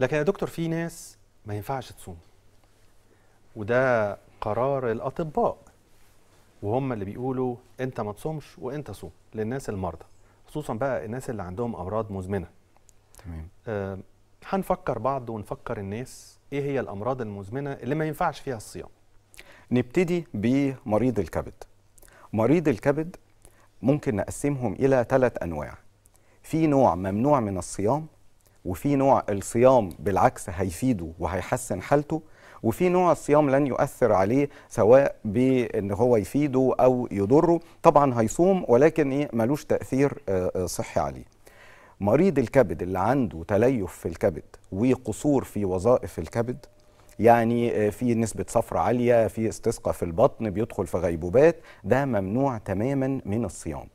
لكن يا دكتور في ناس ما ينفعش تصوم وده قرار الاطباء وهم اللي بيقولوا انت ما تصومش وانت صوم للناس المرضى خصوصا بقى الناس اللي عندهم امراض مزمنه تمام آه هنفكر بعض ونفكر الناس ايه هي الامراض المزمنه اللي ما ينفعش فيها الصيام نبتدي بمريض الكبد مريض الكبد ممكن نقسمهم الى ثلاث انواع في نوع ممنوع من الصيام وفي نوع الصيام بالعكس هيفيده وهيحسن حالته وفي نوع الصيام لن يؤثر عليه سواء بان هو يفيده او يضره طبعا هيصوم ولكن ايه ملوش تاثير آه، آه، صحي عليه مريض الكبد اللي عنده تليف في الكبد وقصور في وظائف الكبد يعني آه، في نسبة صفرة عالية في استسقاء في البطن بيدخل في غيبوبات ده ممنوع تماما من الصيام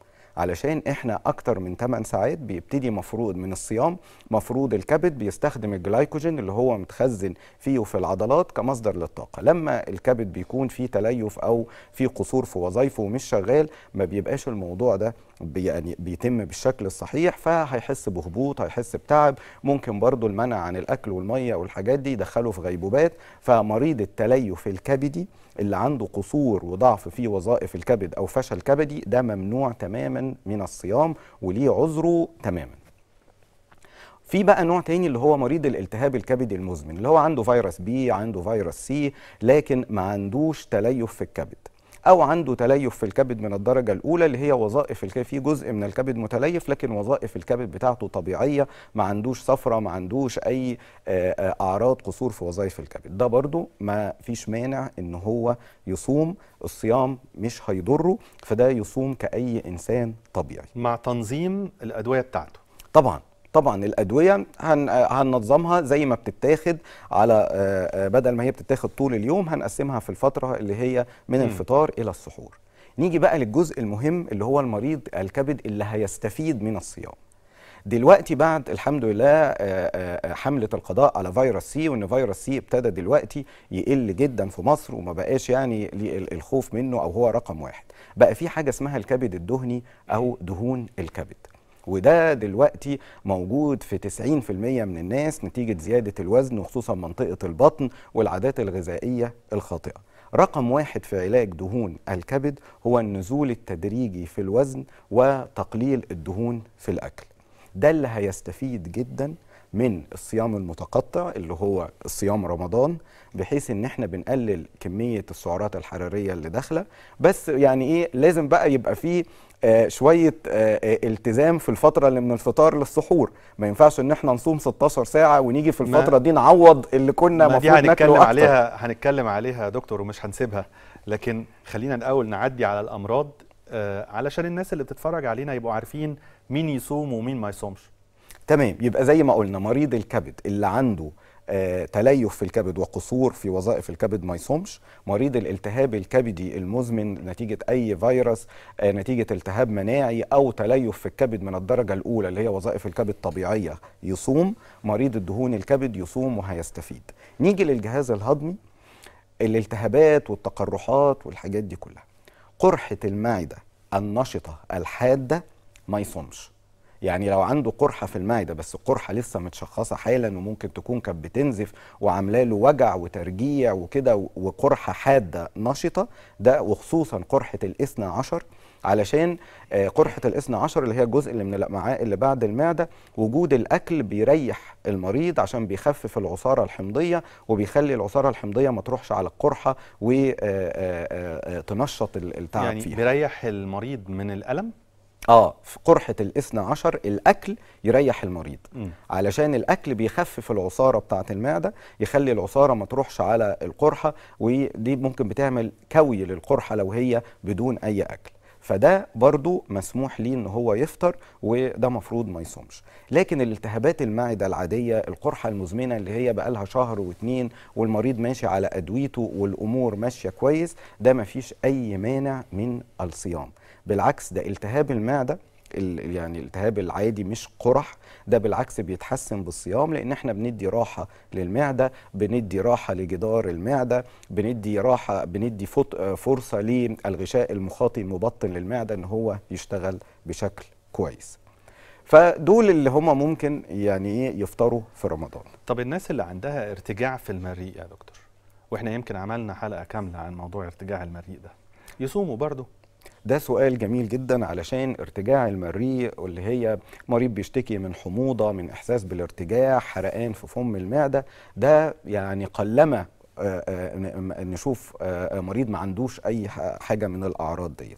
علشان احنا اكتر من 8 ساعات بيبتدي مفروض من الصيام مفروض الكبد بيستخدم الجلايكوجين اللي هو متخزن فيه في العضلات كمصدر للطاقه لما الكبد بيكون فيه تليف او فيه قصور في وظائفه ومش شغال ما بيبقاش الموضوع ده يعني بيتم بالشكل الصحيح فهيحس بهبوط هيحس بتعب ممكن برضو المنع عن الاكل والميه والحاجات دي يدخله في غيبوبات فمريض التليف الكبدي اللي عنده قصور وضعف في وظائف الكبد او فشل كبدي ده ممنوع تماما من الصيام وليه عذره تماما في بقى نوع تاني اللي هو مريض الالتهاب الكبدي المزمن اللي هو عنده فيروس بي عنده فيروس سي لكن ما عندوش تليف في الكبد او عنده تليف في الكبد من الدرجه الاولى اللي هي وظائف الكبد في جزء من الكبد متليف لكن وظائف الكبد بتاعته طبيعيه ما عندوش صفرة ما عندوش اي آه، آه، اعراض قصور في وظائف الكبد ده برضو ما فيش مانع ان هو يصوم الصيام مش هيضره فده يصوم كاي انسان طبيعي مع تنظيم الادويه بتاعته طبعا طبعا الادويه هننظمها زي ما بتتاخد على آه، آه، بدل ما هي بتتاخد طول اليوم هنقسمها في الفتره اللي هي من الفطار الى السحور نيجي بقى للجزء المهم اللي هو المريض الكبد اللي هيستفيد من الصيام دلوقتي بعد الحمد لله آه، حملة القضاء على فيروس سي وان فيروس سي ابتدى دلوقتي يقل جدا في مصر وما بقاش يعني الخوف منه او هو رقم واحد بقى في حاجة اسمها الكبد الدهني او دهون الكبد وده دلوقتي موجود في 90% من الناس نتيجة زيادة الوزن وخصوصا منطقة البطن والعادات الغذائية الخاطئة رقم واحد في علاج دهون الكبد هو النزول التدريجي في الوزن وتقليل الدهون في الأكل ده اللي هيستفيد جداً من الصيام المتقطع اللي هو صيام رمضان بحيث ان احنا بنقلل كميه السعرات الحراريه اللي داخله بس يعني ايه لازم بقى يبقى فيه آه شويه آه, آه، التزام في الفتره اللي من الفطار للسحور ما ينفعش ان احنا نصوم 16 ساعه ونيجي في الفتره دي نعوض اللي كنا المفروض ناكله هنتكلم أكتر. عليها هنتكلم عليها يا دكتور ومش هنسيبها لكن خلينا الاول نعدي على الامراض آه علشان الناس اللي بتتفرج علينا يبقوا عارفين مين يصوم ومين ما يصومش تمام يبقى زي ما قلنا مريض الكبد اللي عنده آه تليف في الكبد وقصور في وظائف الكبد ما يصومش مريض الالتهاب الكبدي المزمن نتيجة أي فيروس آه نتيجة التهاب مناعي أو تليف في الكبد من الدرجة الأولى اللي هي وظائف الكبد طبيعية يصوم مريض الدهون الكبد يصوم وهيستفيد نيجي للجهاز الهضمي الالتهابات والتقرحات والحاجات دي كلها قرحة المعدة النشطة الحادة ما يصومش يعني لو عنده قرحه في المعده بس القرحه لسه متشخصه حالا وممكن تكون كانت بتنزف وعامله له وجع وترجيع وكده وقرحه حاده نشطه ده وخصوصا قرحه الاثنى عشر علشان آه، قرحة الاثنى عشر اللي هي الجزء اللي من الأمعاء اللي بعد المعدة وجود الأكل بيريح المريض عشان بيخفف العصارة الحمضية وبيخلي العصارة الحمضية ما تروحش على القرحة وتنشط آه، آه، التعب يعني فيها يعني بيريح المريض من الألم اه في قرحه الاثنى عشر الاكل يريح المريض م. علشان الاكل بيخفف العصاره بتاعه المعده يخلي العصاره ما تروحش على القرحه ودي ممكن بتعمل كوي للقرحه لو هي بدون اي اكل فده برضو مسموح ليه ان هو يفطر وده مفروض ما يصومش لكن الالتهابات المعده العاديه القرحه المزمنه اللي هي بقالها شهر واتنين والمريض ماشي على ادويته والامور ماشيه كويس ده مفيش اي مانع من الصيام بالعكس ده التهاب المعده يعني الالتهاب العادي مش قرح ده بالعكس بيتحسن بالصيام لان احنا بندي راحه للمعده بندي راحه لجدار المعده بندي راحه بندي فرصه للغشاء المخاطي المبطن للمعده ان هو يشتغل بشكل كويس فدول اللي هم ممكن يعني ايه يفطروا في رمضان طب الناس اللي عندها ارتجاع في المريء يا دكتور واحنا يمكن عملنا حلقه كامله عن موضوع ارتجاع المريء ده يصوموا برضه ده سؤال جميل جدا علشان ارتجاع المريء واللي هي مريض بيشتكي من حموضه من احساس بالارتجاع حرقان في فم المعده ده يعني قلما آه، آه، نشوف آه، مريض ما عندوش اي حاجه من الاعراض ديت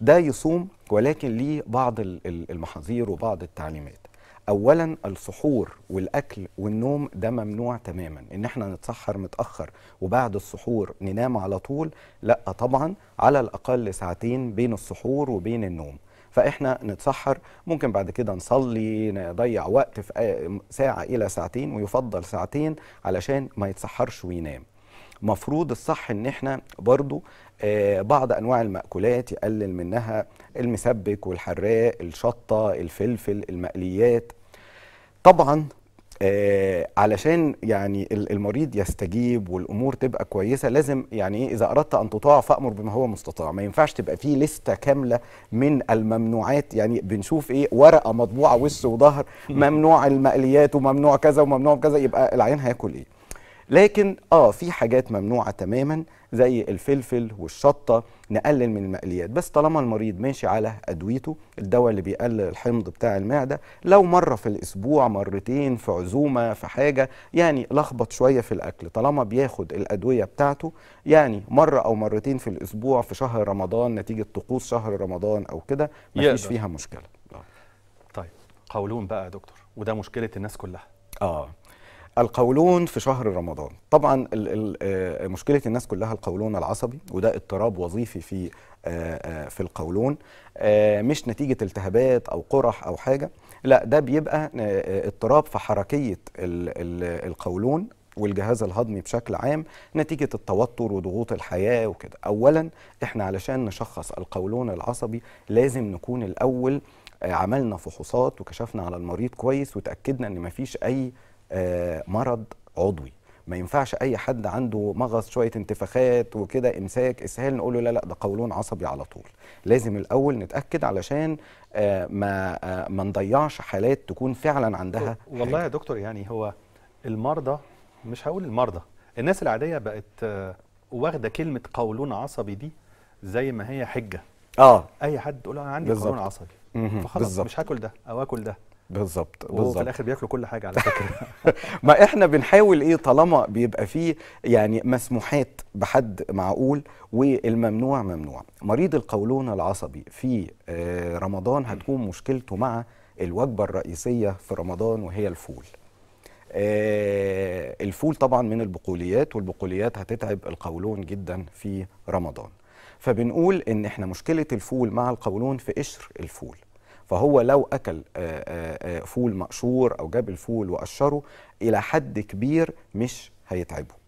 ده يصوم ولكن ليه بعض المحاذير وبعض التعليمات اولا السحور والاكل والنوم ده ممنوع تماما ان احنا نتسحر متاخر وبعد السحور ننام على طول لا طبعا على الاقل ساعتين بين السحور وبين النوم فاحنا نتسحر ممكن بعد كده نصلي نضيع وقت في آه، ساعه الى ساعتين ويفضل ساعتين علشان ما يتسحرش وينام مفروض الصح ان احنا برضو آه، بعض انواع المأكولات يقلل منها المسبك والحراق الشطة الفلفل المقليات طبعا آه علشان يعني المريض يستجيب والامور تبقى كويسه لازم يعني إيه، اذا اردت ان تطاع فامر بما هو مستطاع ما ينفعش تبقى فيه لسته كامله من الممنوعات يعني بنشوف ايه ورقه مطبوعه وش وظهر ممنوع المقليات وممنوع كذا وممنوع كذا يبقى العيان هياكل ايه لكن اه في حاجات ممنوعه تماما زي الفلفل والشطه نقلل من المقليات بس طالما المريض ماشي على ادويته الدواء اللي بيقلل الحمض بتاع المعده لو مره في الاسبوع مرتين في عزومه في حاجه يعني لخبط شويه في الاكل طالما بياخد الادويه بتاعته يعني مره او مرتين في الاسبوع في شهر رمضان نتيجه طقوس شهر رمضان او كده مفيش فيها مشكله آه. طيب قولون بقى يا دكتور وده مشكله الناس كلها اه القولون في شهر رمضان طبعا آه، مشكله الناس كلها القولون العصبي وده اضطراب وظيفي في آه، آه، في القولون مش نتيجه التهابات او قرح او حاجه لا ده بيبقى اضطراب في حركيه القولون والجهاز الهضمي بشكل عام نتيجة التوتر وضغوط الحياة وكده أولا إحنا علشان نشخص القولون العصبي لازم نكون الأول عملنا فحوصات وكشفنا على المريض كويس وتأكدنا أن مفيش أي آه، مرض عضوي ما ينفعش اي حد عنده مغص شويه انتفاخات وكده امساك اسهال نقول له لا لا ده قولون عصبي على طول لازم الاول نتاكد علشان آه، ما آه، ما نضيعش حالات تكون فعلا عندها والله حاجة. يا دكتور يعني هو المرضى مش هقول المرضى الناس العاديه بقت واخده كلمه قولون عصبي دي زي ما هي حجه اه اي حد تقول انا عندي قولون عصبي فخلاص مش هاكل ده او اكل ده بالظبط بالظبط وفي الاخر بياكلوا كل حاجه على فكره ما احنا بنحاول ايه طالما بيبقى فيه يعني مسموحات بحد معقول والممنوع ممنوع مريض القولون العصبي في آه، رمضان هتكون مشكلته مع الوجبه الرئيسيه في رمضان وهي الفول آه، الفول طبعا من البقوليات والبقوليات هتتعب القولون جدا في رمضان فبنقول ان احنا مشكله الفول مع القولون في قشر الفول فهو لو اكل آه، آه، آه، فول مقشور او جاب الفول وقشره الى حد كبير مش هيتعبه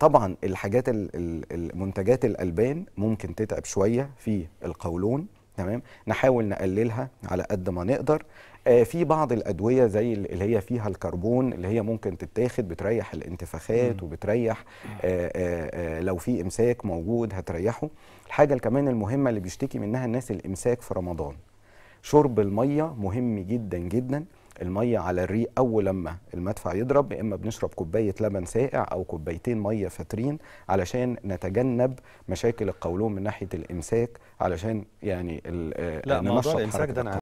طبعا الحاجات المنتجات الالبان ممكن تتعب شويه في القولون تمام نحاول نقللها على قد ما نقدر في بعض الادويه زي اللي هي فيها الكربون اللي هي ممكن تتاخد بتريح الانتفاخات وبتريح لو في امساك موجود هتريحه الحاجه كمان المهمه اللي بيشتكي منها الناس الامساك في رمضان شرب الميه مهم جدا جدا الميه على الريق اول لما المدفع يضرب يا اما بنشرب كوبايه لبن ساقع او كوبايتين ميه فاترين علشان نتجنب مشاكل القولون من ناحيه الامساك علشان يعني آه، لا موضوع الامساك ده انا